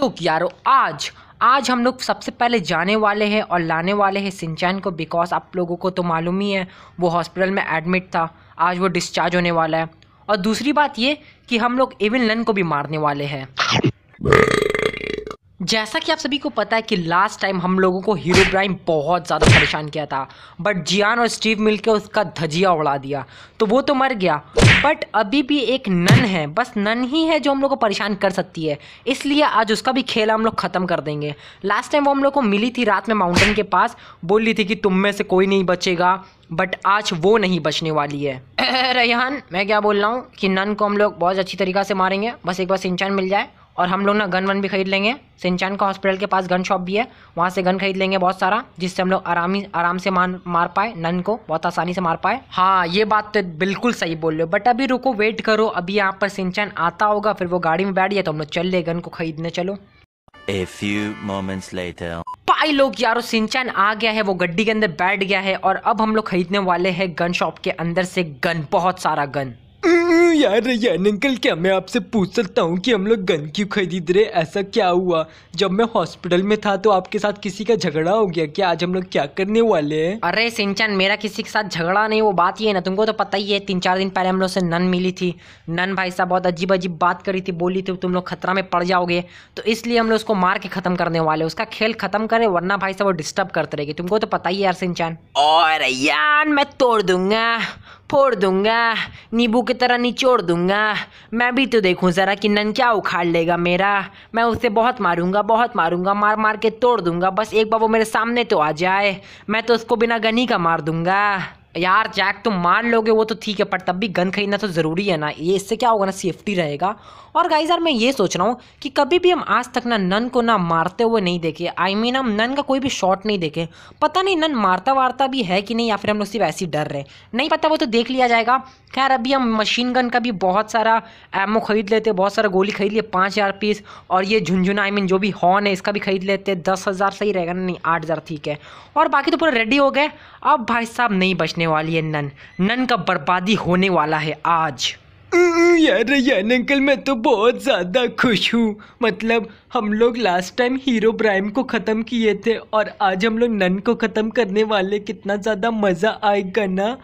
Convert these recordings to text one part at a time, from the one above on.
लोग यारो आज आज हम लोग सबसे पहले जाने वाले हैं और लाने वाले हैं सिंचैन को बिकॉज आप लोगों को तो मालूम ही है वो हॉस्पिटल में एडमिट था आज वो डिस्चार्ज होने वाला है और दूसरी बात ये कि हम लोग एविन लन को भी मारने वाले हैं जैसा कि आप सभी को पता है कि लास्ट टाइम हम लोगों को हीरो ब्राइम बहुत ज़्यादा परेशान किया था बट जियान और स्टीव मिलकर उसका धजिया उड़ा दिया तो वो तो मर गया बट अभी भी एक नन है बस नन ही है जो हम लोग को परेशान कर सकती है इसलिए आज उसका भी खेल हम लोग ख़त्म कर देंगे लास्ट टाइम वो हम लोग को मिली थी रात में माउंटेन के पास बोल रही थी कि तुम में से कोई नहीं बचेगा बट आज वो नहीं बचने वाली है रेहान मैं क्या बोल रहा हूँ कि नन को हम लोग बहुत अच्छी तरीक़ा से मारेंगे बस एक बार सिंचान मिल जाए और हम लोग ना गन वन भी खरीद लेंगे सिंचान का हॉस्पिटल के पास गन शॉप भी है वहाँ से गन खरीद लेंगे बहुत सारा जिससे हम लोग आराम ही आराम से मार मार पाए नन को बहुत आसानी से मार पाए हाँ ये बात तो बिल्कुल सही बोल रहे हो बट अभी रुको वेट करो अभी यहाँ पर सिंचान आता होगा फिर वो गाड़ी में बैठ गया तो हम लोग चल ले गन को खरीदने चलो A few moments later. भाई लोग यारो सिंचन आ गया है वो गड्डी के अंदर बैठ गया है और अब हम लोग खरीदने वाले हैं गन शॉप के अंदर से गन बहुत सारा गन हम्म, यार रैन अंकल क्या मैं आपसे पूछ सकता हूँ कि हम लोग गन क्यों खरीद रहे ऐसा क्या हुआ जब मैं हॉस्पिटल में था तो आपके साथ किसी का झगड़ा हो गया क्या आज हम लोग क्या करने वाले हैं अरे सिंचन मेरा किसी के साथ झगड़ा नहीं वो बात ही है ना तुमको तो पता ही है तीन चार दिन पहले हम लोग से नन मिली थी नन भाई साहब बहुत अजीब अजीब बात करी थी बोली थी तुम लोग खतरा में पड़ जाओगे तो इसलिए हम लोग उसको मार के खत्म करने वाले उसका खेल खत्म करे वरना भाई साहब वो डिस्टर्ब करते रहेगी तुमको तो पता ही है यार सिंचन और मैं तोड़ दूंगा फोड़ दूंगा नींबू की तरह निचोड़ दूंगा मैं भी तो देखूं ज़रा कि नन क्या उखाड़ लेगा मेरा मैं उसे बहुत मारूंगा बहुत मारूंगा मार मार के तोड़ दूंगा बस एक बार वो मेरे सामने तो आ जाए मैं तो उसको बिना गनी का मार दूंगा यार जैक तुम मार लोगे वो तो ठीक है पर तब भी गन खरीदना तो ज़रूरी है ना ये इससे क्या होगा ना सेफ्टी रहेगा और गाइज यार मैं ये सोच रहा हूँ कि कभी भी हम आज तक ना नन को ना मारते हुए नहीं देखे आई I मीन mean, हम नन का कोई भी शॉट नहीं देखे पता नहीं नन मारता वारता भी है कि नहीं या फिर हम लोग सिर्फ ऐसे ही डर रहे नहीं पता वो तो देख लिया जाएगा खैर अभी हम मशीन गन का भी बहुत सारा एमओ खरीद लेते बहुत सारा गोली खरीद लिए पाँच हज़ार पीस और ये झुंझुना आई मीन जो भी हॉर्न है इसका भी खरीद लेते दस हज़ार सही रहेगा नहीं आठ हज़ार ठीक है और बाकी तो पूरा रेडी हो गए अब भाई साहब नहीं बचने वाली है नन नन का बर्बादी होने वाला है आज हम्म, यार यान अंकल मैं तो बहुत ज़्यादा खुश हूँ मतलब हम लोग लास्ट टाइम हीरो प्राइम को ख़त्म किए थे और आज हम लोग नन को ख़त्म करने वाले कितना ज़्यादा मज़ा आएगा ना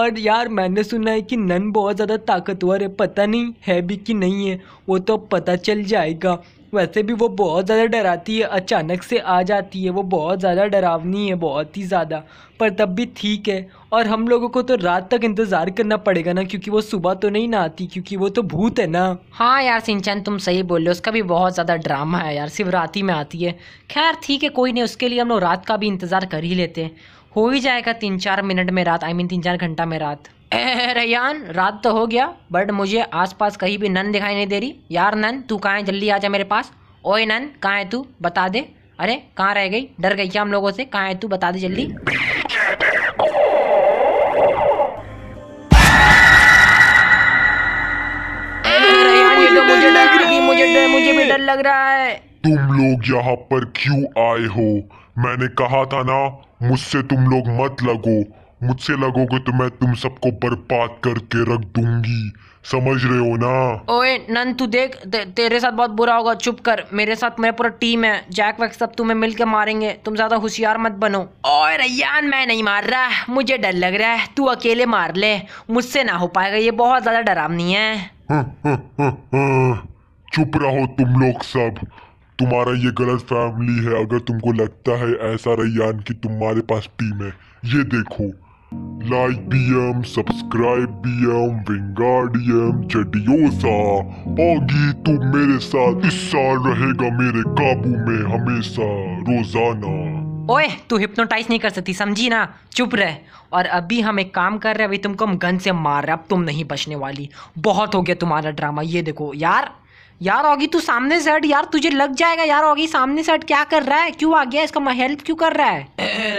और यार मैंने सुना है कि नन बहुत ज़्यादा ताकतवर है पता नहीं है भी कि नहीं है वो तो पता चल जाएगा वैसे भी वो बहुत ज़्यादा डराती है अचानक से आ जाती है वो बहुत ज़्यादा डरावनी है बहुत ही ज़्यादा पर तब भी ठीक है और हम लोगों को तो रात तक इंतज़ार करना पड़ेगा ना क्योंकि वो सुबह तो नहीं ना आती क्योंकि वो तो भूत है ना हाँ यार सिंचन तुम सही बोल रहे हो उसका भी बहुत ज़्यादा ड्रामा है यार सिर्फ रात ही में आती है खैर ठीक है कोई नहीं उसके लिए हम लोग रात का भी इंतज़ार कर ही लेते हैं हो ही जाएगा तीन चार मिनट में रात आई मीन तीन चार घंटा में रात रैयान रात तो हो गया बट मुझे आसपास कहीं भी नन दिखाई नहीं दे रही यार नन तू कहाँ है जल्दी आ जा मेरे पास ओए नन कहाँ है तू बता दे अरे कहाँ रह गई डर गई क्या हम लोगों से कहाँ है तू बता दे जल्दी तो भी डर लग रहा है तुम लोग यहाँ पर क्यों आए हो मैंने कहा था ना मुझसे तुम लोग मत लगो मुझसे लगोगे तो मैं तुम सबको बर्बाद करके रख दूंगी समझ रहे हो ना ओए नन तू देख ते, तेरे साथ बहुत बुरा होगा चुप कर मेरे साथ मेरा पूरा टीम है जैक वैक सब तुम्हें मिलकर मारेंगे तुम ज्यादा होशियार मत बनो ओए रैयान मैं नहीं मार रहा मुझे डर लग रहा है तू अकेले मार ले मुझसे ना हो पाएगा ये बहुत ज्यादा डरावनी है हाँ, हाँ, हाँ, चुप रहो तुम लोग सब तुम्हारा ये गलत फैमिली है अगर तुमको लगता है ऐसा रैयान कि तुम्हारे पास टीम है ये देखो लाइक लाइबियम सब्सक्राइबियम विंगार्डियम जडियोसा ओगी तू मेरे साथ इस साल रहेगा मेरे काबू में हमेशा रोजाना ओए तू हिप्नोटाइज नहीं कर सकती समझी ना चुप रह और अभी हम एक काम कर रहे हैं अभी तुमको हम गन से मार रहे अब तुम नहीं बचने वाली बहुत हो गया तुम्हारा ड्रामा ये देखो यार यार ऑगी तू सामने से हट यार तुझे लग जाएगा यार ऑगी सामने से हट क्या कर रहा है क्यों आ गया इसका हेल्प क्यों कर रहा है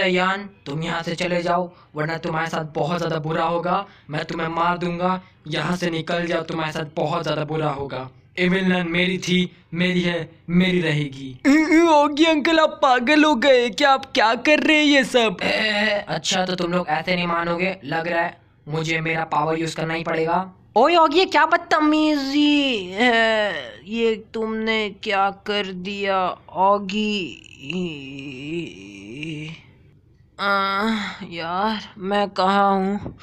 रैयान तुम यहाँ से चले जाओ वरना तुम्हारे साथ बहुत ज़्यादा बुरा होगा मैं तुम्हें मार दूंगा यहाँ से निकल जाओ तुम्हारे साथ बहुत ज़्यादा बुरा होगा एविलन मेरी थी मेरी है मेरी रहेगी ओगी अंकल आप पागल हो गए क्या आप क्या कर रहे हैं ये सब अच्छा तो तुम लोग ऐसे नहीं मानोगे लग रहा है मुझे मेरा पावर यूज करना ही पड़ेगा ओ योगी ये क्या बदतमीजी है ये तुमने क्या कर दिया ओगी आ, यार मैं कहा हूँ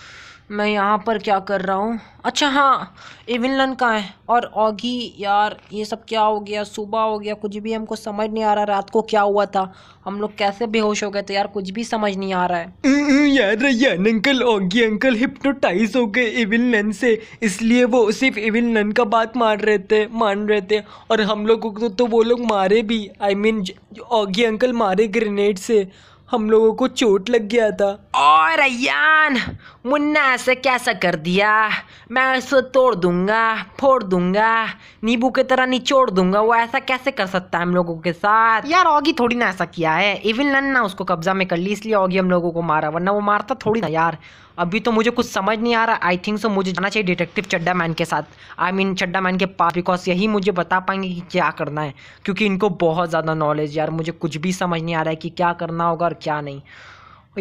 मैं यहाँ पर क्या कर रहा हूँ अच्छा हाँ एविनलन का है और ऑगी यार ये सब क्या हो गया सुबह हो गया कुछ भी हमको समझ नहीं आ रहा रात को क्या हुआ था हम लोग कैसे बेहोश हो गए थे यार कुछ भी समझ नहीं आ रहा है यार रैन अंकल ऑगी अंकल हिप्नोटाइज हो गए एविनलन से इसलिए वो सिर्फ एविनलन का बात मान रहे थे मान रहे थे और हम लोगों को तो, तो वो लोग मारे भी आई मीन ऑगी अंकल मारे ग्रेनेड से हम लोगों को चोट लग गया था और अयान मुन्ना ऐसे कैसा कर दिया मैं उसे तोड़ दूंगा फोड़ दूंगा नींबू की तरह निचोड़ दूंगा वो ऐसा कैसे कर सकता है हम लोगों के साथ यार ऑगी थोड़ी ना ऐसा किया है इविन लन ना उसको कब्जा में कर ली इसलिए ऑगी हम लोगों को मारा वरना वो मारता थोड़ी ना यार अभी तो मुझे कुछ समझ नहीं आ रहा आई थिंक सो मुझे जाना चाहिए डिटेक्टिव चड्डा मैन के साथ आई मीन चड्डा मैन के पास बिकॉज यही मुझे बता पाएंगे कि क्या करना है क्योंकि इनको बहुत ज़्यादा नॉलेज यार मुझे कुछ भी समझ नहीं आ रहा है कि क्या करना होगा और क्या नहीं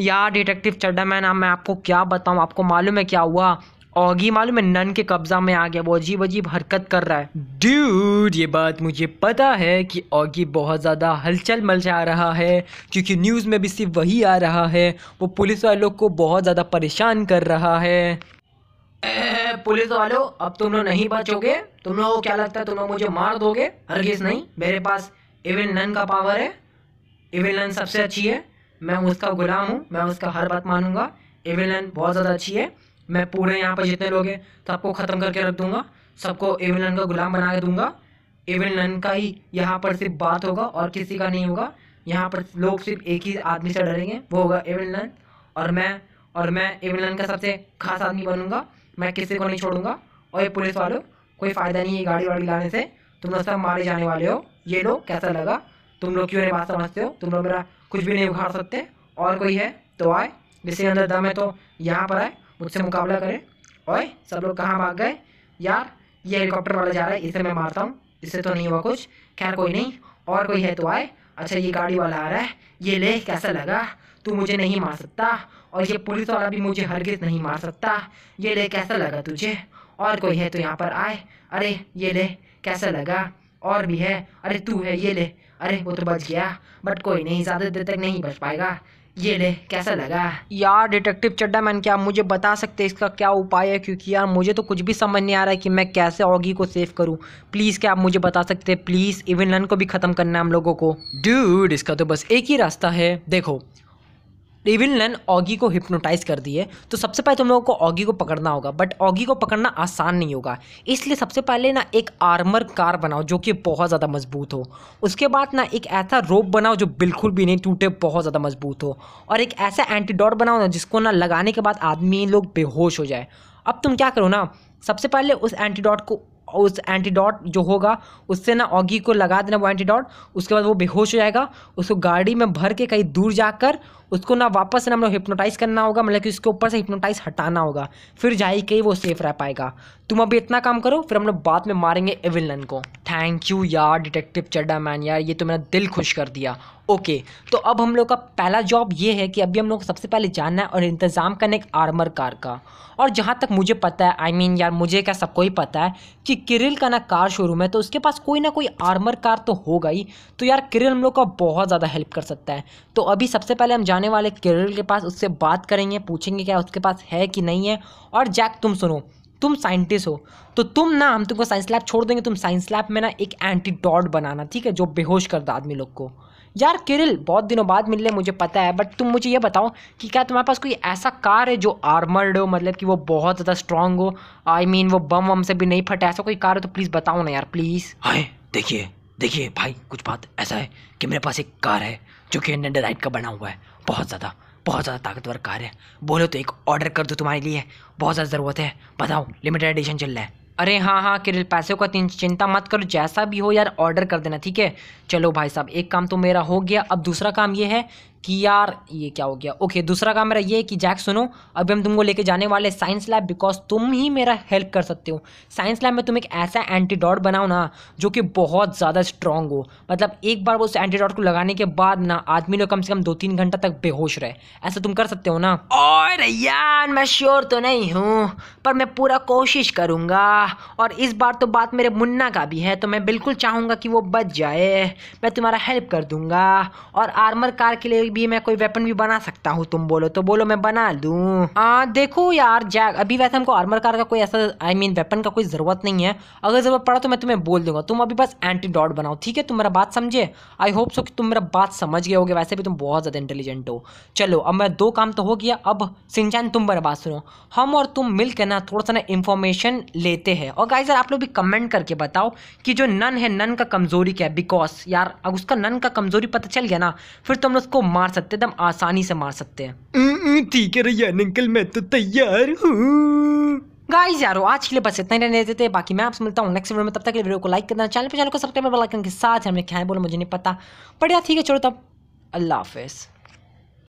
यार डिटेक्टिव चड्डा मैन मैं आपको क्या बताऊँ आपको मालूम है क्या हुआ ऑगी मालूम है नन के कब्जा में आ गया वो अजीब अजीब हरकत कर रहा है ड्यूड ये बात मुझे पता है कि ऑगी बहुत ज़्यादा हलचल मलचा रहा है क्योंकि न्यूज़ में भी सिर्फ वही आ रहा है वो पुलिस वालों को बहुत ज़्यादा परेशान कर रहा है पुलिस वालों अब तुम लोग नहीं बचोगे तुम लोगों को क्या लगता है तुम लोग मुझे मार दोगे हरगिज नहीं मेरे पास इवन नन का पावर है इवन नन सबसे अच्छी है मैं उसका गुलाम हूँ मैं उसका हर बात मानूंगा इवन नन बहुत ज़्यादा अच्छी है मैं पूरे यहाँ पर जितने लोग हैं सबको ख़त्म करके रख दूंगा सबको लन का गुलाम बना के दूंगा लन का ही यहाँ पर सिर्फ बात होगा और किसी का नहीं होगा यहाँ पर लोग सिर्फ एक ही आदमी से डरेंगे वो होगा लन और मैं और मैं लन का सबसे खास आदमी बनूंगा मैं किसी को नहीं छोड़ूंगा और ये पुलिस वालों कोई फ़ायदा नहीं है गाड़ी वाड़ी लाने से तुम लोग सब मारे जाने वाले हो ये लोग कैसा लगा तुम लोग क्यों मेरी बात समझते हो तुम लोग मेरा कुछ भी नहीं उखाड़ सकते और कोई है तो आए जिसके अंदर दम है तो यहाँ पर आए मुझसे मुकाबला करें ओए सब लोग कहाँ भाग गए यार ये हेलीकॉप्टर वाला जा रहा है इसे मैं मारता हूँ इससे तो नहीं हुआ कुछ खैर कोई नहीं और कोई है तो आए अच्छा ये गाड़ी वाला आ रहा है ये ले कैसा लगा तू मुझे नहीं मार सकता और ये पुलिस वाला भी मुझे हरगिज नहीं मार सकता ये ले कैसा लगा तुझे और कोई है तो यहाँ पर आए अरे ये ले कैसा लगा और भी है अरे तू है ये ले अरे वो तो बच गया बट कोई नहीं ज़्यादा देर तक नहीं बच पाएगा ये ले कैसा लगा यार डिटेक्टिव चड्डा मैन क्या मुझे बता सकते इसका क्या उपाय है क्योंकि यार मुझे तो कुछ भी समझ नहीं आ रहा है कि मैं कैसे ऑगी को सेव करूं प्लीज़ क्या आप मुझे बता सकते हैं प्लीज़ इवन लन को भी ख़त्म करना है हम लोगों को डूड इसका तो बस एक ही रास्ता है देखो इविल ने ऑगी को हिप्नोटाइज कर दी है तो सबसे पहले तुम तो लोगों को ऑगी को पकड़ना होगा बट ऑगी को पकड़ना आसान नहीं होगा इसलिए सबसे पहले ना एक आर्मर कार बनाओ जो कि बहुत ज़्यादा मजबूत हो उसके बाद ना एक ऐसा रोप बनाओ जो बिल्कुल भी नहीं टूटे बहुत ज़्यादा मजबूत हो और एक ऐसा एंटीडॉट बनाओ ना जिसको ना लगाने के बाद आदमी लोग बेहोश हो जाए अब तुम क्या करो ना सबसे पहले उस एंटीडॉट को उस एंटीडॉट जो होगा उससे ना ऑगी को लगा देना वो एंटीडॉट उसके बाद वो बेहोश हो जाएगा उसको गाड़ी में भर के कहीं दूर जाकर उसको ना वापस से ना हम लोग हिप्नोटाइज करना होगा मतलब कि उसके ऊपर से हिप्नोटाइज हटाना होगा फिर जाए के ही वो सेफ रह पाएगा तुम अभी इतना काम करो फिर हम लोग बाद में मारेंगे एविलन को थैंक यू यार डिटेक्टिव चड्डा मैन यार ये तो मेरा दिल खुश कर दिया ओके तो अब हम लोग का पहला जॉब ये है कि अभी हम लोग सबसे पहले जानना है और इंतज़ाम करना एक आर्मर कार का और जहाँ तक मुझे पता है आई I मीन mean यार मुझे क्या सबको ही पता है कि किरिल का ना कार शोरूम है तो उसके पास कोई ना कोई आर्मर कार तो होगा ही तो यार किरिल हम लोग का बहुत ज़्यादा हेल्प कर सकता है तो अभी सबसे पहले हम जान जाने वाले केरल के पास उससे बात करेंगे पूछेंगे क्या उसके पास है कि नहीं है और जैक तुम सुनो तुम साइंटिस्ट हो तो तुम ना हम तुमको साइंस लैब छोड़ देंगे तुम साइंस लैब में ना एक एंटीडॉट बनाना ठीक है जो बेहोश कर दो आदमी लोग को यार किरिल बहुत दिनों बाद मिल रहे मुझे पता है बट तुम मुझे ये बताओ कि क्या तुम्हारे पास कोई ऐसा कार है जो आर्मर्ड हो मतलब कि वो बहुत ज़्यादा स्ट्रांग हो आई I मीन mean, वो बम वम से भी नहीं फटे ऐसा कोई कार हो तो प्लीज़ बताओ ना यार प्लीज़ हाय देखिए देखिए भाई कुछ बात ऐसा है कि मेरे पास एक कार है जो कि नेडराइट का बना हुआ है बहुत ज़्यादा बहुत ज़्यादा ताकतवर कार है बोलो तो एक ऑर्डर कर दो तुम्हारे लिए बहुत ज़्यादा ज़रूरत है बताओ लिमिटेड एडिशन चल रहा है अरे हाँ हाँ किरिल पैसे का चिंता मत करो जैसा भी हो यार ऑर्डर कर देना ठीक है चलो भाई साहब एक काम तो मेरा हो गया अब दूसरा काम ये है कि यार ये क्या हो गया ओके दूसरा काम मेरा ये है कि जैक सुनो अभी हम तुमको लेके जाने वाले साइंस लैब बिकॉज तुम ही मेरा हेल्प कर सकते हो साइंस लैब में तुम एक ऐसा एंटीडॉट बनाओ ना जो कि बहुत ज़्यादा स्ट्रांग हो मतलब एक बार उस एंटीडॉट को लगाने के बाद ना आदमी लोग कम से कम दो तीन घंटा तक बेहोश रहे ऐसा तुम कर सकते हो ना और यार मैं श्योर तो नहीं हूँ पर मैं पूरा कोशिश करूँगा और इस बार तो बात मेरे मुन्ना का भी है तो मैं बिल्कुल चाहूँगा कि वो बच जाए मैं तुम्हारा हेल्प कर दूँगा और आर्मर कार के लिए कोई भी मैं कोई वेपन भी बना सकता हूँ तुम बोलो तो बोलो मैं बना लू हाँ देखो यार जैक अभी वैसे हमको आर्मर कार का कोई ऐसा I I mean mean, weapon का कोई ज़रूरत नहीं है अगर ज़रूरत पड़ा तो मैं तुम्हें बोल दूंगा तुम अभी बस एंटी डॉट बनाओ ठीक है तुम मेरा बात समझे आई होप सो कि तुम मेरा बात समझ गए होगे वैसे भी तुम बहुत ज़्यादा इंटेलिजेंट हो चलो अब मैं दो काम तो हो गया अब सिंचान तुम मेरा बात सुनो हम और तुम मिलकर ना थोड़ा सा ना इन्फॉर्मेशन लेते हैं और गाइज आप लोग भी कमेंट करके बताओ कि जो नन है नन का कमज़ोरी क्या है बिकॉज यार अब उसका नन का कमज़ोरी पता चल गया ना फिर तुम उसको मार सकते एकदम आसानी से मार सकते हैं ठीक है रैया अंकल मैं तो तैयार हूँ गाइस यारो आज के लिए बस इतना ही रहने देते हैं बाकी मैं आपसे मिलता हूँ नेक्स्ट वीडियो में तब तक के वीडियो को लाइक करना चैनल पर चैनल को सब्सक्राइब बेल के साथ हमें क्या है बोलो मुझे नहीं पता बढ़िया ठीक है छोड़ो तब अल्लाह हाफिज़